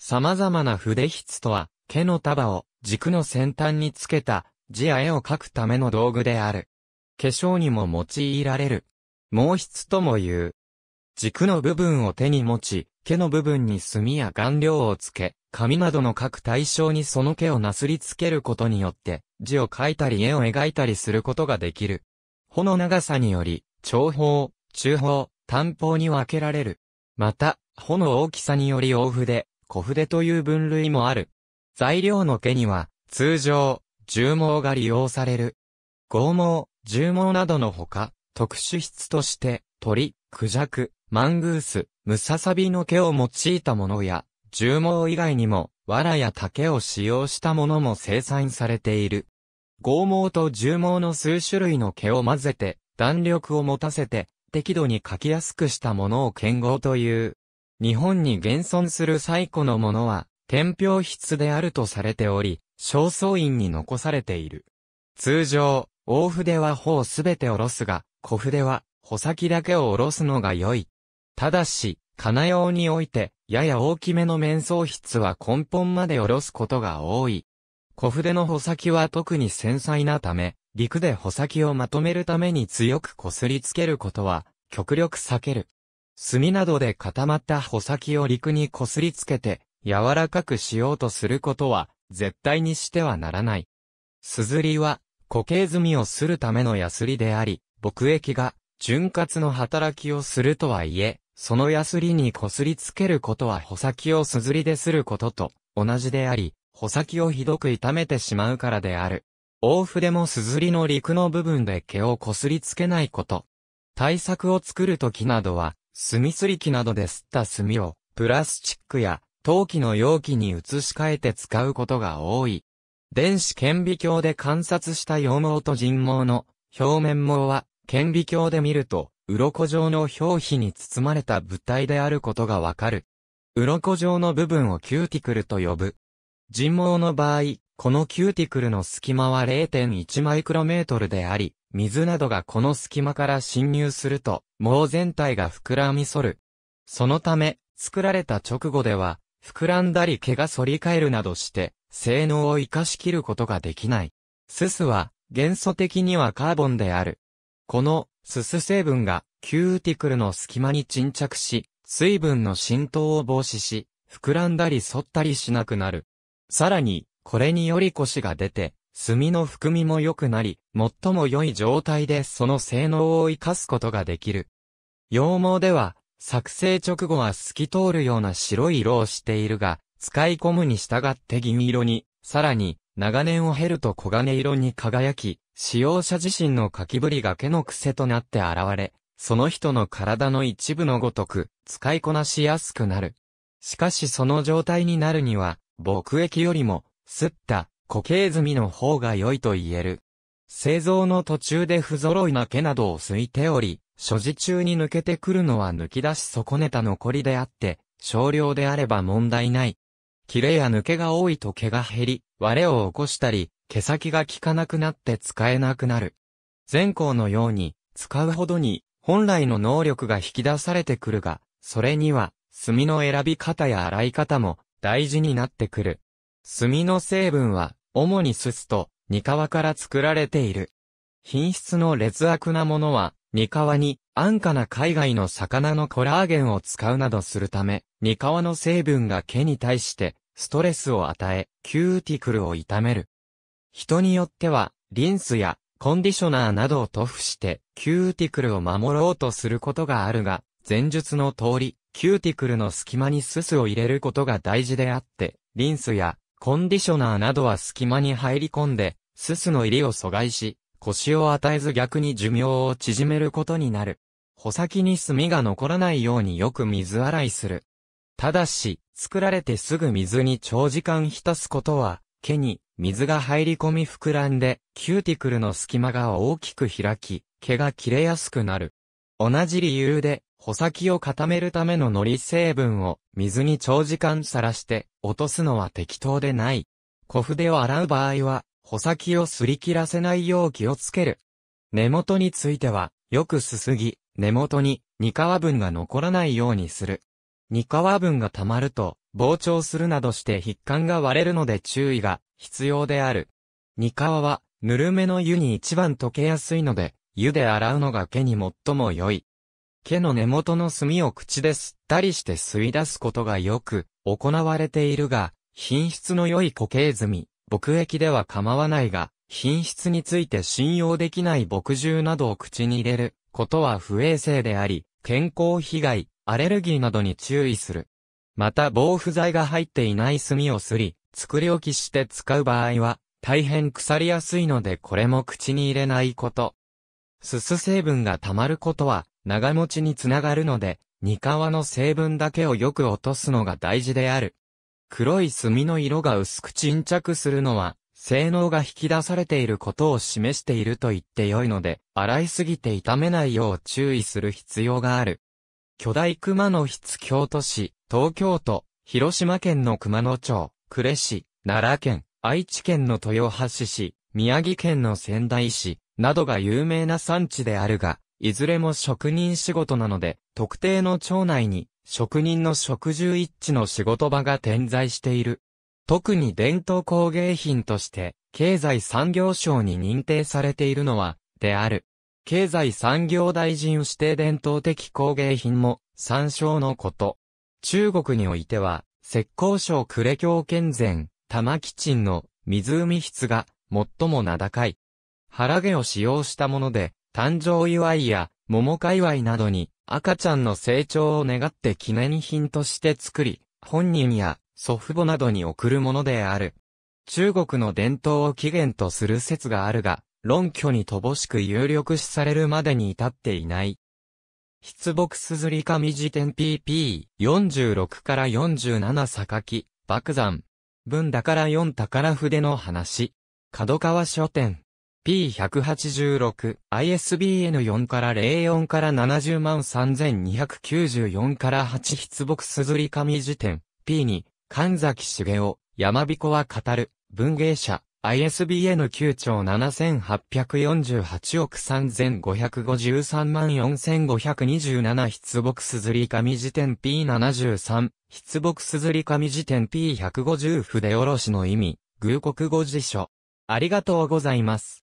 様々な筆筆とは、毛の束を軸の先端につけた字や絵を描くための道具である。化粧にも用いられる。毛筆とも言う。軸の部分を手に持ち、毛の部分に墨や顔料をつけ、紙などの各対象にその毛をなすりつけることによって、字を書いたり絵を描いたりすることができる。穂の長さにより、長方、中方、短方に分けられる。また、穂の大きさにより大筆、小筆という分類もある。材料の毛には、通常、重毛が利用される。剛毛、重毛などのほか、特殊質として、鳥、クジャク、マングース、ムササビの毛を用いたものや、重毛以外にも、藁や竹を使用したものも生産されている。剛毛と重毛の数種類の毛を混ぜて、弾力を持たせて、適度に書きやすくしたものを剣合という。日本に現存する最古のものは、天平筆であるとされており、正倉院に残されている。通常、大筆は頬すべて下ろすが、小筆は、穂先だけを下ろすのが良い。ただし、金用において、やや大きめの面相筆は根本まで下ろすことが多い。小筆の穂先は特に繊細なため、陸で穂先をまとめるために強くこすりつけることは、極力避ける。炭などで固まった穂先を陸にこすりつけて、柔らかくしようとすることは、絶対にしてはならない。すずりは、固形済みをするためのヤスリであり、木液が、潤滑の働きをするとはいえ、そのヤスリにこすりつけることは穂先をすずりですることと同じであり、穂先をひどく痛めてしまうからである。大筆もすずりの陸の部分で毛をこすりつけないこと。対策を作るときなどは、墨すり機などで吸った墨を、プラスチックや陶器の容器に移し替えて使うことが多い。電子顕微鏡で観察した羊毛と人毛の表面毛は、顕微鏡で見ると、鱗状の表皮に包まれた物体であることがわかる。鱗状の部分をキューティクルと呼ぶ。人毛の場合、このキューティクルの隙間は0.1マイクロメートルであり、水などがこの隙間から侵入すると、毛全体が膨らみ反る。そのため、作られた直後では、膨らんだり毛が反り返るなどして、性能を活かしきることができない。ススは、元素的にはカーボンである。この、スス成分が、キューティクルの隙間に沈着し、水分の浸透を防止し、膨らんだり反ったりしなくなる。さらに、これにより腰が出て、炭の含みも良くなり、最も良い状態でその性能を活かすことができる。羊毛では、作成直後は透き通るような白い色をしているが、使い込むに従って銀色に、さらに、長年を経ると黄金色に輝き、使用者自身の書きぶりが毛の癖となって現れ、その人の体の一部のごとく、使いこなしやすくなる。しかしその状態になるには、牧液よりも、すった、固形済みの方が良いと言える。製造の途中で不揃いな毛などをすいており、所持中に抜けてくるのは抜き出し損ねた残りであって、少量であれば問題ない。切れや抜けが多いと毛が減り、割れを起こしたり、毛先が効かなくなって使えなくなる。前項のように、使うほどに、本来の能力が引き出されてくるが、それには、墨の選び方や洗い方も、大事になってくる。炭の成分は、主にすすと、ニカワから作られている。品質の劣悪なものは、ニカワに、安価な海外の魚のコラーゲンを使うなどするため、ニカワの成分が毛に対して、ストレスを与え、キューティクルを痛める。人によっては、リンスや、コンディショナーなどを塗布して、キューティクルを守ろうとすることがあるが、前述の通り、キューティクルの隙間にススを入れることが大事であって、リンスやコンディショナーなどは隙間に入り込んで、すすの入りを阻害し、腰を与えず逆に寿命を縮めることになる。穂先に炭が残らないようによく水洗いする。ただし、作られてすぐ水に長時間浸すことは、毛に水が入り込み膨らんで、キューティクルの隙間が大きく開き、毛が切れやすくなる。同じ理由で、穂先を固めるための糊成分を水に長時間さらして落とすのは適当でない。小筆を洗う場合は、穂先を擦り切らせないよう気をつける。根元については、よくすすぎ、根元に二皮分が残らないようにする。二皮分が溜まると、膨張するなどして筆管が割れるので注意が必要である。二皮は、ぬるめの湯に一番溶けやすいので、湯で洗うのが毛に最も良い。毛の根元の炭を口で吸ったりして吸い出すことがよく行われているが、品質の良い固形炭、牧液では構わないが、品質について信用できない墨汁などを口に入れることは不衛生であり、健康被害、アレルギーなどに注意する。また防腐剤が入っていない炭をすり、作り置きして使う場合は、大変腐りやすいのでこれも口に入れないこと。すす成分が溜まることは、長持ちにつながるので、煮皮の成分だけをよく落とすのが大事である。黒い炭の色が薄く沈着するのは、性能が引き出されていることを示していると言って良いので、洗いすぎて傷めないよう注意する必要がある。巨大熊野筆京都市、東京都、広島県の熊野町、呉市、奈良県、愛知県の豊橋市、宮城県の仙台市、などが有名な産地であるが、いずれも職人仕事なので、特定の町内に職人の職住一致の仕事場が点在している。特に伝統工芸品として、経済産業省に認定されているのは、である。経済産業大臣指定伝統的工芸品も、参照のこと。中国においては、浙江省呉京県前、玉基鎮の湖筆が、最も名高い。原毛を使用したもので、誕生祝いや桃界隈などに赤ちゃんの成長を願って記念品として作り、本人や祖父母などに贈るものである。中国の伝統を起源とする説があるが、論拠に乏しく有力視されるまでに至っていない。筆木硯り紙辞典 PP46 から47榊、爆山。文だから4宝筆の話。角川書店。P186、ISBN4 から04から70万3294から8筆木硯紙辞典、P2、神崎茂雄、山彦は語る、文芸者、ISBN9 兆7848億3553万4527筆木硯紙辞典 P73、筆木硯紙辞典 P150 筆おろしの意味、偶国語辞書。ありがとうございます。